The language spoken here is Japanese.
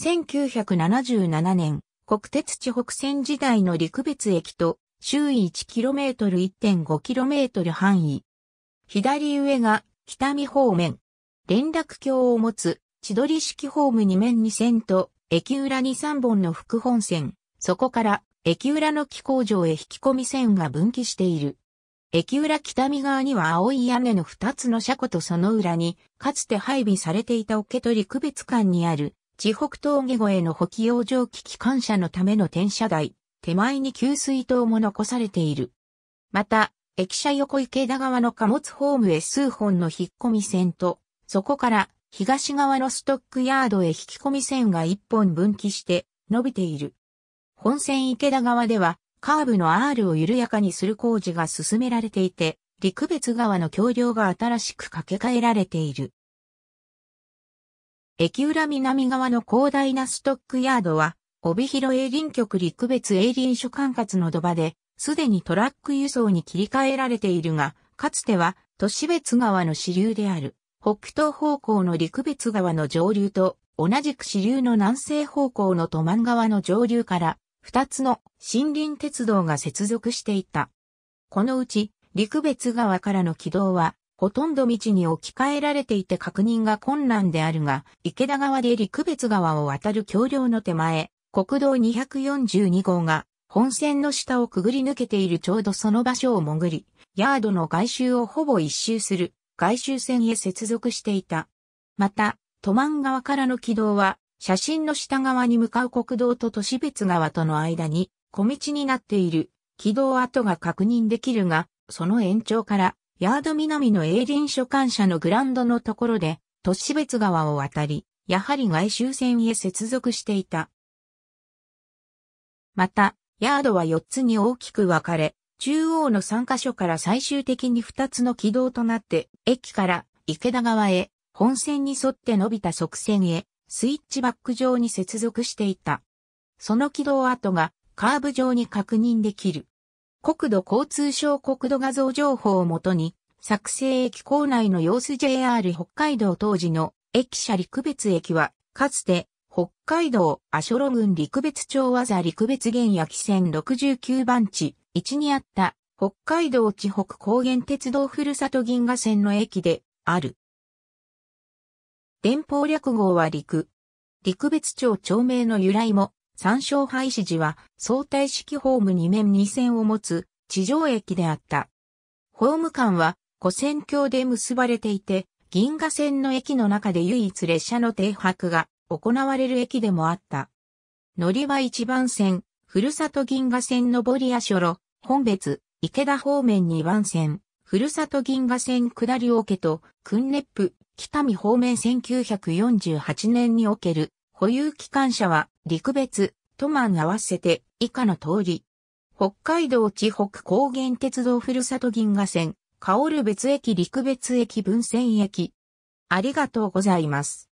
1977年、国鉄地北線時代の陸別駅と周囲 1km 1.5km 範囲。左上が北見方面。連絡橋を持つ千鳥式ホーム2面2線と駅裏に3本の副本線。そこから駅裏の機工場へ引き込み線が分岐している。駅裏北見側には青い屋根の2つの車庫とその裏に、かつて配備されていた桶取区別館にある地北峠越えの補給用蒸気機関車のための転車台、手前に給水塔も残されている。また、駅舎横池田側の貨物ホームへ数本の引っ込み線と、そこから東側のストックヤードへ引き込み線が1本分岐して伸びている。本線池田側では、カーブの R を緩やかにする工事が進められていて、陸別川の橋梁が新しく掛け替えられている。駅裏南側の広大なストックヤードは、帯広営林局陸別営林所管轄の土場で、すでにトラック輸送に切り替えられているが、かつては都市別川の支流である、北東方向の陸別川の上流と、同じく支流の南西方向の都満川の上流から、二つの森林鉄道が接続していた。このうち、陸別川からの軌道は、ほとんど道に置き換えられていて確認が困難であるが、池田川で陸別川を渡る橋梁の手前、国道242号が本線の下をくぐり抜けているちょうどその場所を潜り、ヤードの外周をほぼ一周する外周線へ接続していた。また、都満側からの軌道は、写真の下側に向かう国道と都市別川との間に小道になっている軌道跡が確認できるが、その延長からヤード南のエーデン所管者のグランドのところで、都市別川を渡り、やはり外周線へ接続していた。また、ヤードは4つに大きく分かれ、中央の3カ所から最終的に2つの軌道となって、駅から池田川へ、本線に沿って伸びた側線へ、スイッチバック上に接続していた。その軌道跡がカーブ上に確認できる。国土交通省国土画像情報をもとに、作成駅構内の様子 JR 北海道当時の駅舎陸別駅は、かつて北海道阿ョ路郡陸別町技陸別原焼線69番地1にあった北海道地北高原鉄道ふるさと銀河線の駅である。連邦略号は陸。陸別町町名の由来も三勝廃止時は相対式ホーム2面2線を持つ地上駅であった。ホーム間は古線橋で結ばれていて、銀河線の駅の中で唯一列車の停泊が行われる駅でもあった。乗りは1番線、ふるさと銀河線上りやしょろ、本別、池田方面2番線、ふるさと銀河線下りおけと、訓熱府、北見方面1948年における保有機関車は陸別、都満合わせて以下の通り。北海道地北高原鉄道ふるさと銀河線、香る別駅陸別駅分線駅。ありがとうございます。